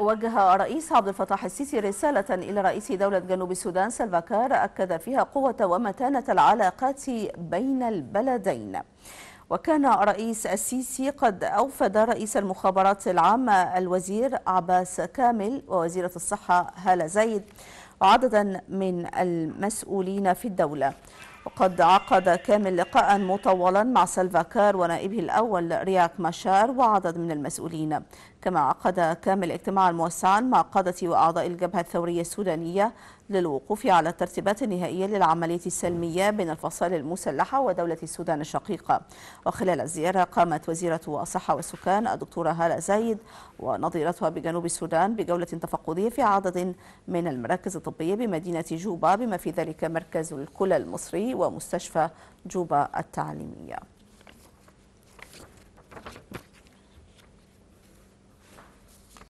وجه رئيس عبد الفتاح السيسي رسالة إلى رئيس دولة جنوب السودان سلفاكار أكد فيها قوة ومتانة العلاقات بين البلدين وكان رئيس السيسي قد أوفد رئيس المخابرات العامة الوزير عباس كامل ووزيرة الصحة هالة زيد وعددا من المسؤولين في الدولة وقد عقد كامل لقاء مطولا مع سلفا كار ونائبه الأول رياك مشار وعدد من المسؤولين كما عقد كامل اجتماعا موسعا مع قادة وأعضاء الجبهة الثورية السودانية للوقوف على الترتيبات النهائية للعملية السلمية بين الفصائل المسلحة ودولة السودان الشقيقة وخلال الزيارة قامت وزيرة الصحة والسكان الدكتورة هالة زايد ونظيرتها بجنوب السودان بجولة تفقدية في عدد من المراكز الطبية بمدينة جوبا بما في ذلك مركز الكلى المصري ومستشفى جوبا التعليمية